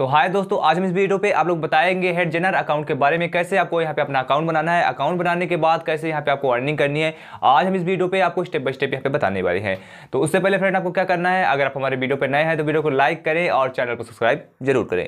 तो हाय दोस्तों आज हम इस वीडियो पे आप लोग बताएंगे हेड जेनर अकाउंट के बारे में कैसे आपको यहाँ पे अपना अकाउंट बनाना है अकाउंट बनाने के बाद कैसे यहाँ पे आपको अर्निंग करनी है आज हम इस वीडियो पे आपको स्टेप बाय स्टेप यहाँ पे बताने वाले हैं तो उससे पहले फ्रेंड आपको क्या करना है अगर आप हमारे वीडियो पर नए हैं तो वीडियो को लाइक करें और चैनल को सब्सक्राइब जरूर करें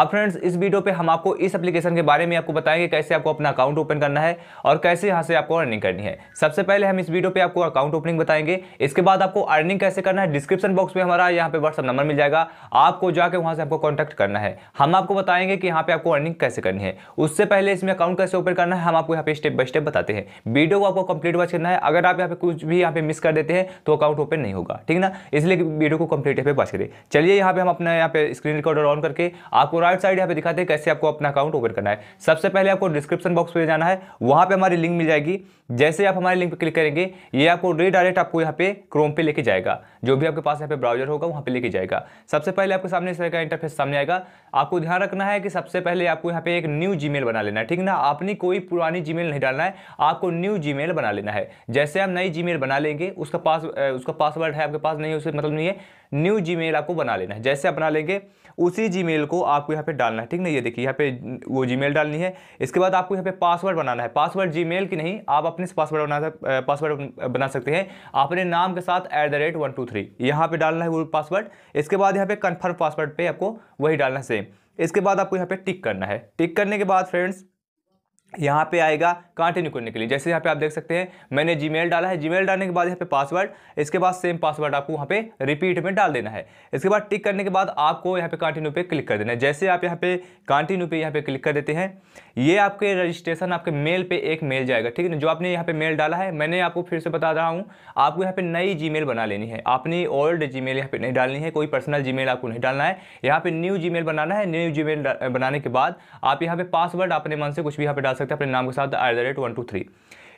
आप फ्रेंड्स इस वीडियो पर हम आपको इस अपलीकेशन के बारे में आपको बताएंगे कैसे आपको अपना अकाउंट ओपन करना है और कैसे यहाँ से आपको अर्निंग करनी है सबसे पहले हम इस वीडियो पर आपको अकाउंट ओपनिंग बताएंगे इसके बाद आपको अर्निंग कैसे करना है डिस्क्रिप्शन बॉक्स में हमारा यहाँ पे व्हाट्सअप नंबर मिल जाएगा आपको जाकर वहाँ से आपको कॉन्टैक्ट करना करना है हम आपको बताएंगे कि यहाँ पे आपको अर्निंग कैसे करनी है उससे पहले इसमें अकाउंट कैसे ओपन करना है हम आपको यहाँ पे स्टेप बाय स्टेप बताते हैं वीडियो को आपको कंप्लीट वॉच करना है अगर आप यहाँ पे कुछ भी यहाँ पे मिस कर देते हैं तो अकाउंट ओपन नहीं होगा ठीक ना इसलिए वीडियो को कंप्लीट यहाँ पे वॉच करें चलिए यहाँ पे हम अपना यहाँ पे स्क्रीन रिकॉर्डर ऑन करके आपको राइट साइड यहाँ पे दिखाते हैं कैसे आपको अपना अकाउंट ओपन करना है सबसे पहले आपको डिस्क्रिप्शन बॉक्स में जाना है वहाँ पर हमारी लिंक मिल जाएगी जैसे आप हमारे लिंक पर क्लिक करेंगे ये आपको रीडायरेक्ट आपको यहाँ पे क्रोम पे लेके जाएगा जो भी आपके पास यहाँ पे ब्राउजर होगा वहाँ पे लेके जाएगा सबसे पहले आपके सामने इस तरह का इंटरफेस सामने आएगा आपको ध्यान रखना है कि सबसे पहले आपको यहाँ पे एक न्यू जीमेल बना लेना है ठीक ना आपने कोई पुरानी जीमेल नहीं डालना है आपको न्यू जीमेल बना लेना है जैसे हम नई जीमेल बना लेंगे उसका पास उसका पासवर्ड है आपके पास नहीं उसे मतलब नहीं है न्यू जी आपको बना लेना है जैसे आप बना लेंगे उसी जी को आपको यहाँ पे डालना है ठीक ना ये देखिए यहाँ पे वो जी डालनी है इसके बाद आपको यहाँ पे पासवर्ड बनाना है पासवर्ड जी की नहीं आप अपने से पासवर्ड बना पासवर्ड बना सकते हैं अपने नाम के साथ at the rate one two three यहाँ पर डालना है वो पासवर्ड इसके बाद यहाँ पे कन्फर्म पासवर्ड पर आपको वही डालना है सेम इसके बाद आपको यहाँ पे टिक करना है टिक करने के बाद फ्रेंड्स यहाँ पे आएगा कंटिन्यू करने के लिए जैसे यहाँ पे आप देख सकते हैं मैंने जीमेल डाला है जीमेल डालने के बाद यहाँ पे पासवर्ड इसके बाद सेम पासवर्ड आपको वहाँ पे रिपीट में डाल देना है इसके बाद टिक करने के बाद आपको यहाँ पे कंटिन्यू पे क्लिक कर देना है जैसे आप यहाँ पे कंटिन्यू पे यहाँ पे क्लिक कर देते हैं ये आपके रजिस्ट्रेशन आपके मेल पर एक मेल जाएगा ठीक है ना जो आपने यहाँ पर मेल डाला है मैंने आपको फिर से बता रहा हूँ आपको यहाँ पर नई जी बना लेनी है आपने ओल्ड जी मेल यहाँ नहीं डालनी है कोई पर्सनल जी आपको नहीं डालना है यहाँ पर न्यू जी बनाना है न्यू जी बनाने के बाद आप यहाँ पर पासवर्ड अपने मन से कुछ भी यहाँ पर डाल सकते सकते हैं अपने नाम के साथ at the rate one two three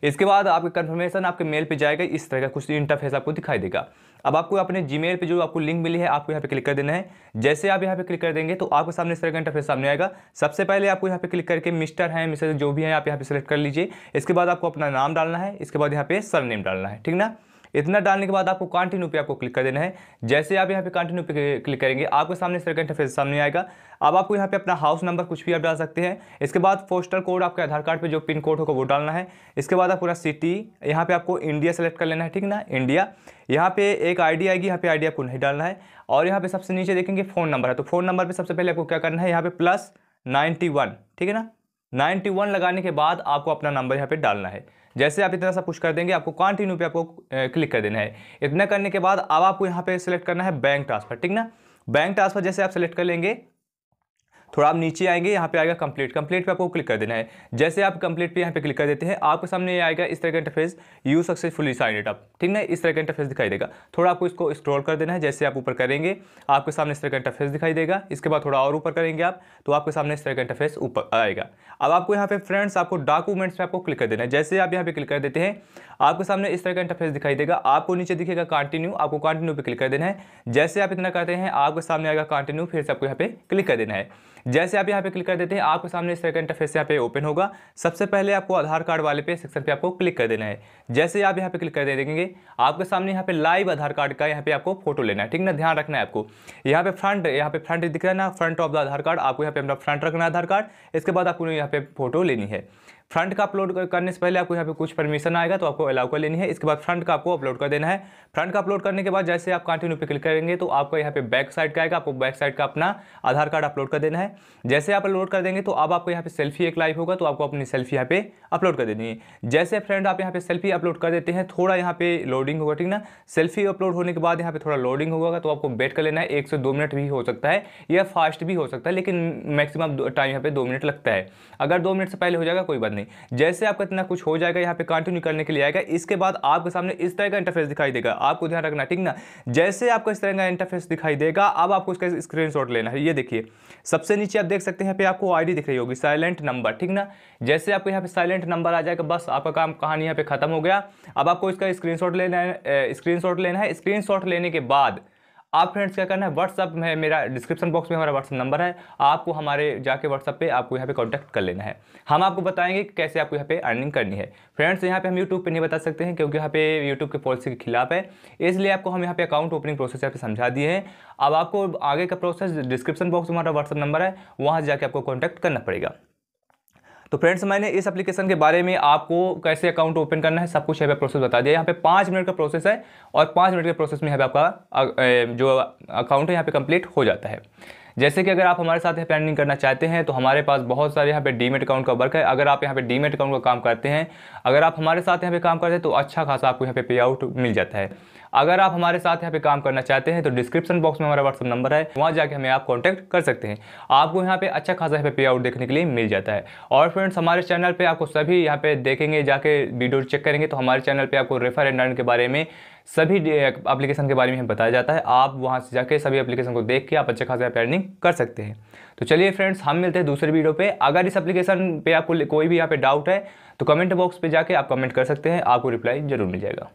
इसके बाद आपके कन्फर्मेशन आपके मेल पे जाएगा इस तरह का कुछ इंटरफेस आपको दिखाई देगा अब आपको अपने जी पे जो आपको लिंक मिली है आपको यहाँ पे क्लिक कर देना है जैसे आप यहाँ पे क्लिक कर देंगे तो आपके सामने इस तरह का इंटरफेस सामने आएगा सबसे पहले आपको यहाँ पे क्लिक करके मिस्टर है मिस्टर जो भी है आप यहाँ पे सेलेक्ट कर लीजिए इसके बाद आपको अपना नाम डालना है इसके बाद यहाँ पे सर डालना है ठीक ना इतना डालने के बाद आपको कॉन्टिन्यू पे आपको क्लिक कर देना है जैसे आप यहाँ पे कॉन्टिन्यू पे क्लिक करेंगे आपके सामने इस का इंटरफेस सामने आएगा अब आपको यहाँ पे अपना हाउस नंबर कुछ भी आप डाल सकते हैं इसके बाद पोस्टल कोड आपके आधार कार्ड पर जो पिन कोड होगा वो डालना है इसके बाद आप पूरा सिटी यहाँ पर आपको इंडिया सेलेक्ट कर लेना है ठीक ना इंडिया यहाँ पे एक आईडी आएगी यहाँ पे आईडी आपको नहीं डालना है और यहाँ पे सबसे नीचे देखेंगे फ़ोन नंबर है तो फ़ोन नंबर पे सबसे पहले आपको क्या करना है यहाँ पे प्लस नाइन्टी वन ठीक है ना नाइन्टी वन लगाने के बाद आपको अपना नंबर यहाँ पे डालना है जैसे आप इतना सा पुश कर देंगे आपको कॉन्टिन्यू पे आपको क्लिक कर देना है इतना करने के बाद अब आपको यहाँ पे सेलेक्ट करना है बैंक ट्रांसफर ठीक ना बैंक ट्रांसफर जैसे आप सेलेक्ट कर लेंगे थोड़ा आप नीचे आएंगे यहाँ पे आएगा कंप्लीट कंप्लीट पे आपको क्लिक कर देना है जैसे आप कंप्लीट पे यहाँ पे क्लिक कर देते हैं आपके सामने ये आएगा इस तरह का interface you successfully sign it up ठीक ना इस तरह का इंटरफेस दिखाई देगा थोड़ा आपको इसको स्क्रॉल कर देना है जैसे आप ऊपर करेंगे आपके सामने इस तरह का इंटरफेस दिखाई देगा इसके बाद थोड़ा और ऊपर करेंगे आप तो आपके सामने इस तरह का इंटरफेस ऊपर आएगा अब आपको यहाँ पे फ्रेंड्स आपको डॉक्यूमेंट्स में आपको क्लिक कर देना है जैसे आप यहाँ पे क्लिक कर देते हैं आपके सामने इस तरह का इंटरफेस दिखाई देगा आपको नीचे दिखेगा कंटिन्यू आपको कंटिन्यू पे क्लिक कर देना है जैसे आप इतना करते हैं आपके सामने आएगा कंटिन्यू फिर से आपको यहाँ पे क्लिक कर देना है जैसे आप यहाँ पे क्लिक कर देते हैं आपके सामने इस तरह का इंटरफेस यहाँ पे ओपन होगा सबसे पहले आपको आधार कार्ड वाले पे सेक्शन पे आपको क्लिक कर देना है जैसे आप यहाँ पे क्लिक कर दे देंगे आपके सामने यहाँ पे लाइव आधार कार्ड का यहाँ पे आपको फोटो लेना है ठीक ना ध्यान रखना है आपको यहाँ पे फ्रंट यहाँ पे फ्रंट दिख रहा है ना front of the Aadhaar card आपको यहाँ पे अपना फ्रंट रखना है आधार कार्ड इसके बाद आपको यहाँ पे फोटो लेनी है फ्रंट का अपलोड करने से पहले आपको यहाँ पे कुछ परमिशन आएगा तो आपको अलाउ कर लेनी है इसके बाद फ्रंट का आपको अपलोड कर देना है फ्रंट का अपलोड करने के बाद जैसे आप कंटिन्यू पे क्लिक करेंगे तो आपको यहाँ पे बैक साइड का आएगा आपको बैक साइड का अपना आधार कार्ड अपलोड कर देना है जैसे आप अपलोड कर देंगे तो अब आपको यहाँ पे सेल्फी एक लाइव होगा तो आपको अपनी सेल्फी यहाँ पे अपलोड कर देनी है जैसे फ्रेंड आप यहाँ पे सेल्फी अपलोड कर देते हैं थोड़ा यहाँ पे लोडिंग होगा ठीक ना सेल्फी अपलोड होने के बाद यहाँ पे थोड़ा लोडिंग होगा तो आपको वेट कर लेना है एक से दो मिनट भी हो सकता है या फास्ट भी हो सकता है लेकिन मैक्सिमम टाइम यहाँ पे दो मिनट लगता है अगर दो मिनट से पहले हो जाएगा कोई बात नहीं जैसे आपका इतना कुछ हो जाएगा यहाँ पे कंटिन्यू करने के लिए आएगा इसके बाद आपके सामने इस तरह का इंटरफेस दिखाई देगा आपको ध्यान रखना ठीक ना जैसे आपको इस तरह का इंटरफेस दिखाई देगा अब आपको उसका स्क्रीन लेना है ये देखिए सबसे नीचे आप देख सकते हैं यहाँ पे आपको आई दिख रही होगी साइलेंट नंबर ठीक ना जैसे आपको यहाँ पे साइलेंट नंबर आ जाएगा बस आपका काम कहानी यहाँ पे खत्म हो गया अब आपको इसका स्क्रीन लेना है स्क्रीन लेना है स्क्रीन लेने के बाद आप फ्रेंड्स क्या करना है व्हाट्सअप में मेरा डिस्क्रिप्शन बॉक्स में हमारा व्हाट्सअप नंबर है आपको हमारे जाके व्हाट्सअप पे आपको यहाँ पे कांटेक्ट कर लेना है हम आपको बताएंगे कि कैसे आपको यहाँ पे अर्निंग करनी है फ्रेंड्स यहाँ पे हम यूट्यूब पे नहीं बता सकते हैं क्योंकि यहाँ पे यूट्यूब की पॉलिसी के खिलाफ है इसलिए आपको हम यहाँ पे अकाउंट ओपनिंग प्रोसेस यहाँ पे समझा दिए हैं अब आपको आगे का प्रोसेस डिस्क्रिप्शन बॉक्स में हमारा व्हाट्सअप नंबर है वहाँ जाकर आपको कॉन्टैक्ट करना पड़ेगा तो फ्रेंड्स मैंने इस एप्लीकेशन के बारे में आपको कैसे अकाउंट ओपन करना है सब कुछ यहाँ पे प्रोसेस बता दिया यहाँ पे पाँच मिनट का प्रोसेस है और पाँच मिनट के प्रोसेस में यहाँ पे आपका जो अकाउंट है यहाँ पे कंप्लीट हो जाता है जैसे कि अगर आप हमारे साथ यहाँ प्लानिंग करना चाहते हैं तो हमारे पास बहुत सारे यहाँ पे डीमेट अकाउंट का वर्क है अगर आप यहाँ पे डीमेट अकाउंट का काम करते हैं अगर आप हमारे साथ यहाँ पे काम करते हैं तो अच्छा खासा आपको यहाँ पे पे आउट मिल जाता है अगर आप हमारे साथ यहाँ पे काम करना चाहते हैं तो डिस्क्रिप्शन बॉक्स में हमारा व्हाट्सअप नंबर है वहाँ जाके हमें आप कॉन्टैक्ट कर सकते हैं आपको यहाँ पे अच्छा खासा यहाँ पे पे आउट देखने के लिए मिल जाता है और फ्रेंड्स हमारे चैनल पर आपको सभी यहाँ पे देखेंगे जाके वीडियो चेक करेंगे तो हमारे चैनल पर आपको रेफर एंड अर्न के बारे में सभी अप्लीकेशन के बारे में बताया जाता है आप वहाँ से जाके सभी अप्लीकेशन को देख के आप अच्छा खासा यहाँ अर्निंग कर सकते हैं तो चलिए फ्रेंड्स हम मिलते हैं दूसरे वीडियो पे अगर इस एप्लीकेशन पे आपको कोई भी यहाँ पे डाउट है तो कमेंट बॉक्स पे जाके आप कमेंट कर सकते हैं आपको रिप्लाई जरूर मिल जाएगा